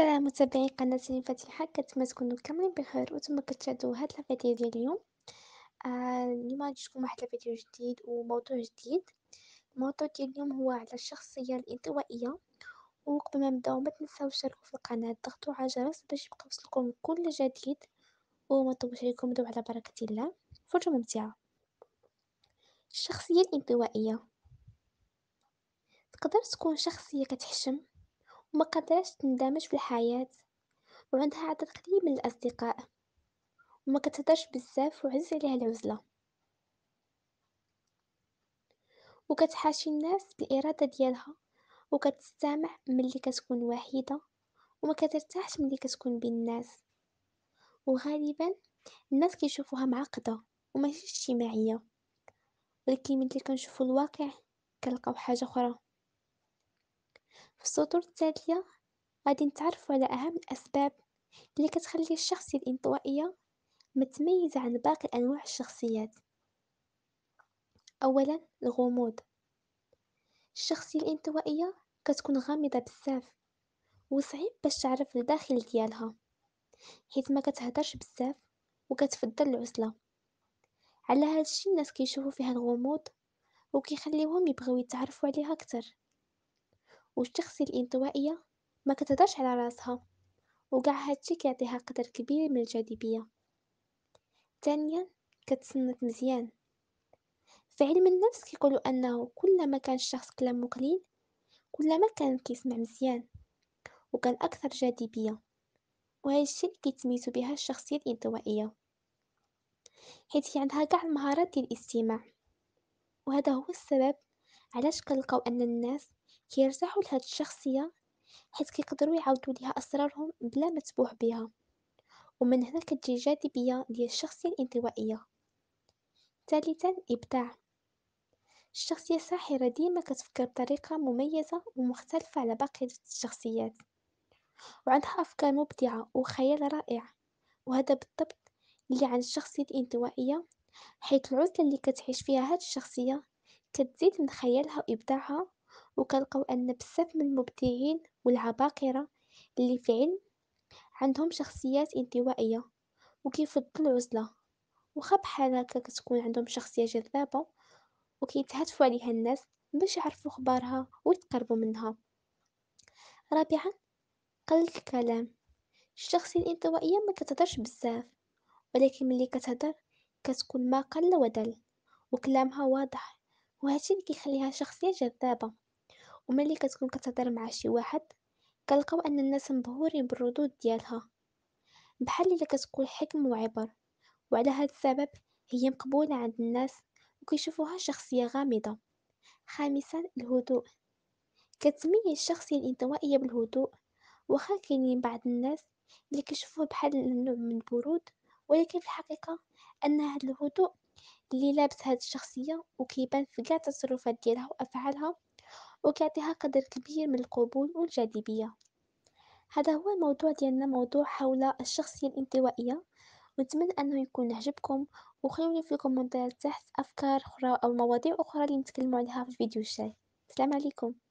السلام متابعي قناة الفاتحة كنتمنى تكونوا كاملين بخير وتم كتشاهدوا هاد لافيديو ديال اليوم آه اليوم غادي تكون واحد لافيديو جديد وموضوع جديد الموضوع ديال اليوم هو على الشخصيه الانطوائيه وقبل ما نبداو ما تنساو في القناه ضغطوا على الجرس باش يبقى يوصلكم كل جديد وما تطولش عليكم دو على بركه الله فرجه ممتعه الشخصيه الانطوائيه تقدر تكون شخصيه كتحشم وما قدرتش تندمج في الحياة وعندها عدد قليل من الأصدقاء وما كتهدرش بزاف وعز عليها العزلة وكتحاشي الناس بالإرادة ديالها وكتستمع ملي كتكون وحيدة وما كترتاحش ملي كتكون بين الناس وغالبا الناس كيشوفوها معقدة وماشي اجتماعية ولكن ملي كنشوفو الواقع كنلقاو حاجة أخرى في السطور التالية غادي نتعرف على أهم الأسباب اللي كتخلي الشخصية الانطوائية متميزة عن باقي أنواع الشخصيات أولا الغموض الشخصية الانطوائية كتكون غامضة بزاف وصعيب باش تعرف الداخل ديالها حيث ما كتهدرش بزاف وكتفضل العزلة على هذا الشيء الناس كيشوفوا فيها الغموض وكيخليوهم يبغيو يتعرفوا عليها اكثر والشخصية الانطوائية ما كتهدرش على راسها وكاع هادشي كيعطيها قدر كبير من الجاذبية ثانيا كتصنف مزيان في علم النفس كيقولوا انه كلما كان الشخص كلامه قليل كلما كان كيسمع مزيان وكان اكثر جاذبيه وهذا الشيء كيتميز بها الشخصيه الانطوائيه حيت هي عندها كاع المهارات ديال الاستماع وهذا هو السبب علاش كنلقاو ان الناس كيرتاحوا لهاد الشخصيه حيت كيقدروا يعاودوا ليها اسرارهم بلا ما تبوح بها ومن هنا كتجي الجاذبيه ديال الشخصيه الانطوائيه ثالثا الابداع الشخصيه الساحره ديما كتفكر بطريقه مميزه ومختلفه على باقي الشخصيات وعندها افكار مبدعه وخيال رائع وهذا بالضبط اللي عند الشخصيه الانطوائيه حيث العزله اللي كتعيش فيها هاد الشخصيه كتزيد من خيالها وابداعها وكنلقاو ان بزاف من المبدعين والعباقره اللي في علم عندهم شخصيات انطوائيه وكيفضلوا العزله وخا بحال هكا كتكون عندهم شخصيه جذابه وكيتهتفوا عليها الناس باش يعرفوا اخبارها ويتقربوا منها رابعا قلة الكلام الشخصيه الانطوائيه ما كتهضرش بزاف ولكن ملي كتهضر كتكون ما قل ودل وكلامها واضح وهذا اللي كيخليها شخصيه جذابه وملي كتكون كتهضر مع شي واحد كنلقاو ان الناس مبهورين بالردود ديالها بحال الا كتقول حكم وعبر وعلى هذا السبب هي مقبوله عند الناس وكيشوفوها شخصيه غامضه خامسا الهدوء كتسميه الشخصيه الانطوائيه بالهدوء واخا كاينين بعض الناس اللي كيشوفوه بحال النوع من البرود ولكن في الحقيقه ان هذا الهدوء اللي لابس هذه الشخصيه وكيبان في كاع التصرفات ديالها وافعالها وكيعطيها قدر كبير من القبول والجاذبية هذا هو الموضوع ديالنا موضوع حول الشخصية الانطوائية ونتمنى انه يكون عجبكم وخلوني في الكومنتات تحت افكار اخرى او مواضيع اخرى اللي عليها في الفيديو الجاي السلام عليكم